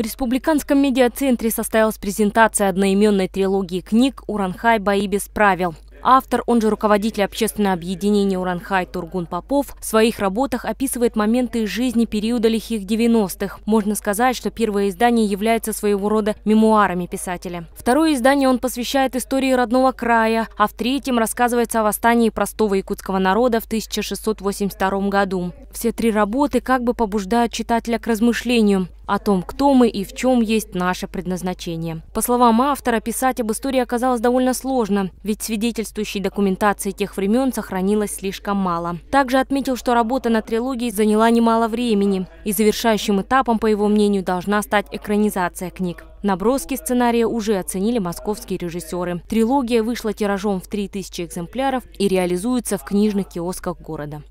В Республиканском медиацентре состоялась презентация одноименной трилогии книг «Уранхай бои без правил». Автор, он же руководитель общественного объединения «Уранхай» Тургун Попов, в своих работах описывает моменты из жизни периода лихих 90-х. Можно сказать, что первое издание является своего рода мемуарами писателя. Второе издание он посвящает истории родного края, а в третьем рассказывается о восстании простого якутского народа в 1682 году. Все три работы как бы побуждают читателя к размышлению о том, кто мы и в чем есть наше предназначение. По словам автора, писать об истории оказалось довольно сложно, ведь свидетельствующей документации тех времен сохранилось слишком мало. Также отметил, что работа над трилогией заняла немало времени, и завершающим этапом, по его мнению, должна стать экранизация книг. Наброски сценария уже оценили московские режиссеры. Трилогия вышла тиражом в 3000 экземпляров и реализуется в книжных киосках города.